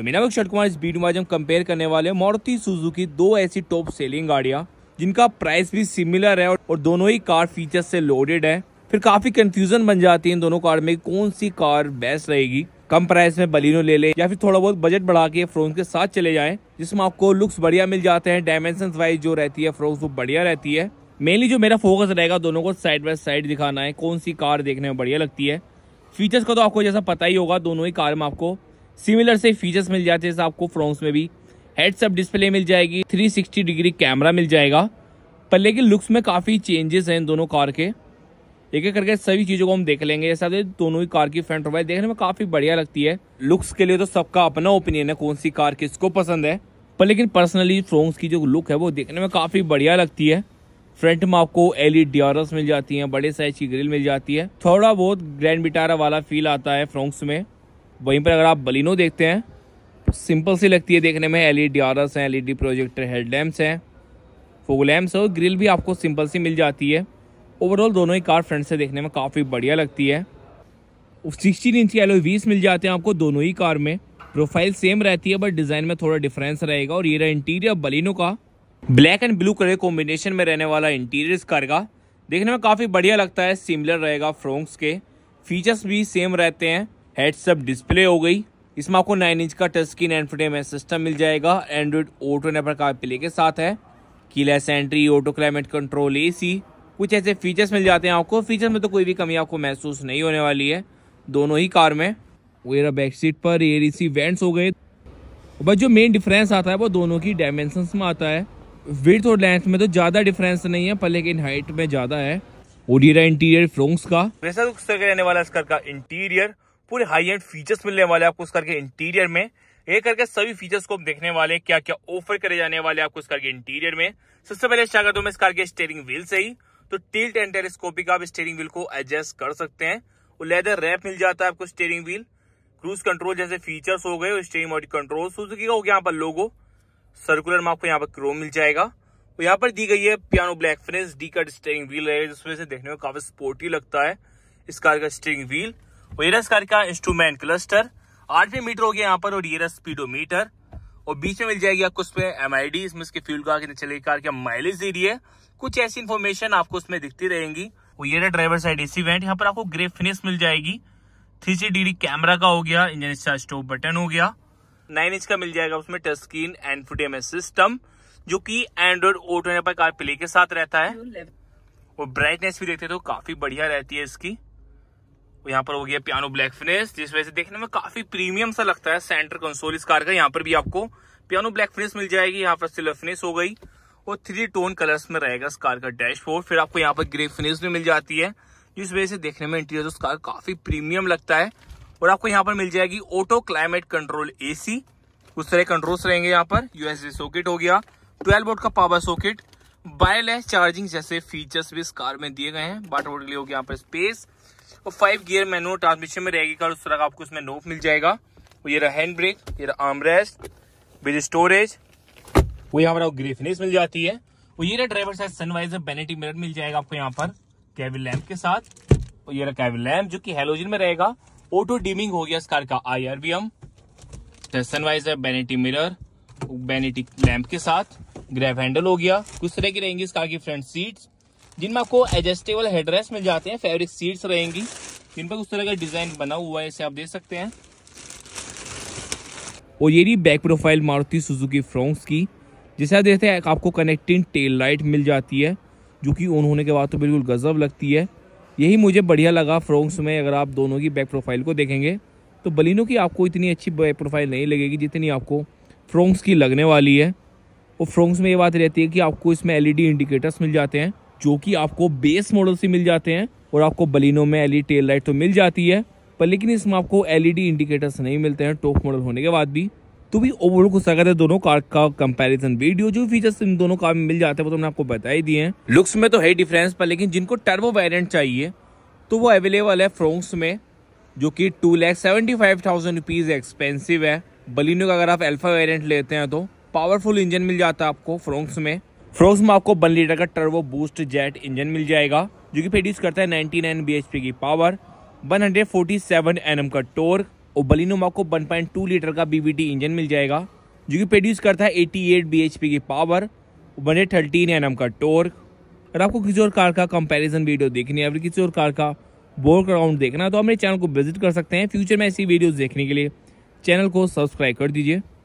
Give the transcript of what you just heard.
तो मेरा अक्षर कुमार इस वीडियो में आज हम कंपेयर करने वाले हैं मारुति सुजुकी दो ऐसी टॉप सेलिंग गाड़ियाँ जिनका प्राइस भी सिमिलर है और दोनों ही कार फीचर से लोडेड है फिर काफ़ी कंफ्यूजन बन जाती है इन दोनों कार में कौन सी कार बेस्ट रहेगी कम प्राइस में बलिनो ले ले या फिर थोड़ा बहुत बजट बढ़ा के फ्रोन्स के साथ चले जाएं जिसमें आपको लुक्स बढ़िया मिल जाते हैं डायमेंशन वाइज जो रहती है फ्रोन्स वो बढ़िया रहती है मेनली जो मेरा फोकस रहेगा दोनों को साइड बाय साइड दिखाना है कौन सी कार देखने में बढ़िया लगती है फीचर्स का तो आपको जैसा पता ही होगा दोनों ही कार में आपको सिमिलर से फीचर्स मिल जाते हैं आपको फ्रॉन्स में भी हेडसअप डिस्प्ले मिल जाएगी 360 डिग्री कैमरा मिल जाएगा पर लेकिन लुक्स में काफ़ी चेंजेस हैं दोनों कार के एक एक करके सभी चीज़ों को हम देख लेंगे ऐसा दोनों ही कार की फ्रंट प्रोफाइल देखने में काफ़ी बढ़िया लगती है लुक्स के लिए तो सबका अपना ओपिनियन है कौन सी कार किसको पसंद है पर लेकिन पर्सनली फ्रॉन्स की जो लुक है वो देखने में काफ़ी बढ़िया लगती है फ्रंट में आपको एल ई मिल जाती हैं बड़े साइज की ग्रिल मिल जाती है थोड़ा बहुत ग्रैंड बिटारा वाला फील आता है फ्रॉन्क्स में वहीं पर अगर आप बलिनो देखते हैं तो सिंपल सी लगती है देखने में एल ई डी एस हैं L E D projector headlamps हैं फोग लैम्प्स और ग्रिल भी आपको सिंपल सी मिल जाती है ओवरऑल दोनों ही कार फ्रंट से देखने में काफ़ी बढ़िया लगती है सिक्सटीन इंच के एलोई व्हील्स मिल जाते हैं आपको दोनों ही कार में प्रोफाइल सेम रहती है बट डिज़ाइन में थोड़ा डिफरेंस रहेगा और ये रहा इंटीरियर बलिनो का black and blue colour combination में रहने वाला इंटीरियर इस कार का देखने में काफ़ी बढ़िया लगता है सिमिलर रहेगा फ्रोंक्स के फीचर्स भी सेम रहते हैं हेडसअप डिस्प्ले हो गई इसमें आपको नाइन इंच का टच स्क्रीन एंड फ्रेम सिस्टम मिल जाएगा Android Auto and Apple CarPlay के साथ है keyless entry auto climate control AC कुछ ऐसे फीचर्स मिल जाते हैं आपको फीचर्स में तो कोई भी कमी आपको महसूस नहीं होने वाली है दोनों ही कार में वेरा बैक सीट पर एयर इसी वेंट्स हो गए बस जो मेन डिफरेंस आता है वो दोनों की डायमेंशन में आता है विथ और लेंथ में तो ज़्यादा डिफरेंस नहीं है पर लेकिन हाइट में ज़्यादा है और ये इंटीरियर फ्रोंक्स का वैसा रहने वाला इस कार का इंटीरियर पूरे हाई एंड फीचर्स मिलने वाले आपको उस करके इंटीरियर में ये करके सभी फीचर्स को देखने वाले क्या क्या ऑफर करे जाने वाले आपको इस करके इंटीरियर में सबसे पहले स्टार्ट करता हूँ मैं इस कार के स्टेयरिंग व्हील से ही तो टिल्ट एंड टेलीस्कोपिक आप स्टेयरिंग व्हील को एडजस्ट कर सकते हैं और लेदर रैप मिल जाता है आपको स्टेयरिंग व्हील क्रूज कंट्रोल जैसे फीचर्स हो गए स्टेयरिंग मॉडल कंट्रोल सुजुकी का हो गया यहाँ पर लोगो सर्कुलर में आपको यहाँ पर क्रोम मिल जाएगा और यहाँ पर दी गई है piano black finish D cut steering wheel है जिसमें से देखने में काफी स्पोर्टी लगता है इस कार का स्टेयरिंग व्हील और ये कार का इंस्ट्रूमेंट क्लस्टर आठवें मीटर हो गया यहाँ पर और ये रहा स्पीडोमीटर और बीच में मिल जाएगी आपको उसमें एम आई डी इसमें उसके फ्यूल का कितने चलेगी कार क्या माइलेज दे रही है कुछ ऐसी इन्फॉर्मेशन आपको उसमें दिखती रहेंगी और ये ड्राइवर साइड एसी वेंट यहाँ पर आपको ग्रे फिनिश मिल जाएगी थ्री डिग्री कैमरा का हो गया इंजन स्टार्ट स्टॉप बटन हो गया नाइन इंच का मिल जाएगा उसमें touch screen infotainment system जो कि एंड्रॉइड ऑटो पर कार प्ले के साथ रहता है और ब्राइटनेस भी देखते तो काफी बढ़िया रहती है इसकी यहाँ पर हो गया पियानो ब्लैक फिनिश जिस वजह से देखने में काफी प्रीमियम सा लगता है सेंटर कंसोल इस कार का यहाँ पर भी आपको पियानो ब्लैक फिनिश मिल जाएगी यहाँ पर सिल्वर फिनिश हो गई और थ्री टोन कलर्स में रहेगा इस कार का डैशबोर्ड फिर आपको यहाँ पर ग्रे फिनिश भी मिल जाती है जिस वजह से देखने में इंटीरियर उस कार काफी प्रीमियम लगता है और आपको यहाँ पर मिल जाएगी ऑटो क्लाइमेट कंट्रोल सी उस तरह कंट्रोल्स रहेंगे यहाँ पर यूएसबी सॉकेट हो गया ट्वेल्व बोर्ड का पावर सॉकेट वायरलेस चार्जिंग जैसे फीचर्स भी इस कार में दिए गए हैं बाटर बोर्ड के लिए हो गया यहाँ पर स्पेस और फाइव गियर मैनुअल ट्रांसमिशन में रहेगी कार उस तरह का आपको उसमें नोप मिल जाएगा और ये रहा हैंड ब्रेक ये रहा आर्म रेस्ट विद स्टोरेज वो यहाँ पर आपको ग्रे फिनिश मिल जाती है और ये रहा driver side sun visor vanity mirror मिल जाएगा आपको यहाँ पर कैबिन लैम्प के साथ और ये रहा कैबिन लैम्प जो कि हेलोजन में रहेगा ऑटो डिमिंग हो गया इस कार का I R V M sun visor vanity mirror vanity lamp के साथ ग्रैप हैंडल हो गया कुछ तरह की रहेंगी इस कार की फ्रंट सीट्स जिनमें आपको एडजस्टेबल हेडरेस्ट मिल जाते हैं फैब्रिक सीट्स रहेंगी जिन पर उस तरह का डिजाइन बना हुआ है इसे आप देख सकते हैं और ये रही back profile Maruti Suzuki Fronx की जिसे आप देखते हैं आपको कनेक्टिंग टेल लाइट मिल जाती है जो कि ऑन होने के बाद तो बिल्कुल गजब लगती है यही मुझे बढ़िया लगा फ्रॉन्क्स में अगर आप दोनों की बैक प्रोफाइल को देखेंगे तो बलिनों की आपको इतनी अच्छी बैक प्रोफाइल नहीं लगेगी जितनी आपको फ्रॉन्क्स की लगने वाली है और फ्रॉन्क्स में ये बात रहती है कि आपको इसमें एलईडी इंडिकेटर्स मिल जाते हैं जो कि आपको बेस मॉडल से मिल जाते हैं और आपको बलिनो में एल टेल लाइट तो मिल जाती है पर लेकिन इसमें आपको एल इंडिकेटर्स नहीं मिलते हैं टॉप मॉडल होने के बाद भी तो भी ओवरऑल को स्वागत है दोनों कार का कंपैरिजन वीडियो जो फीचर्स इन दोनों कार में मिल जाते हैं वो तो हमने आपको बता ही दिए हैं लुक्स में तो है डिफरेंस पर लेकिन जिनको टर्बो वेरिएंट चाहिए तो वो अवेलेबल है फ्रोंक्स में जो कि two lakh seventy five thousand rupees expensive है बलिनो का अगर आप एल्फा वेरियंट लेते हैं तो पावरफुल इंजन मिल जाता है आपको फ्रोंक्स में फ्रोक्स में आपको वन लीटर का टर्बो बूस्ट जेट इंजन मिल जाएगा जो कि प्रोड्यूस करता है 99 नाइन की पावर 147 हंड्रेड का टोर्क और बलिनो में आपको 1.2 लीटर का टी इंजन मिल जाएगा जो कि प्रोड्यूस करता है 88 पी की पावर वन हंड्रेड का टोर्क अगर आपको किसी और कार का कंपेरिजन वीडियो देखनी है अगर किसी और कार का बोर्ड राउंड देखना है तो आप मेरे चैनल को विजिट कर सकते हैं फ्यूचर में ऐसी वीडियोज़ देखने के लिए चैनल को सब्सक्राइब कर दीजिए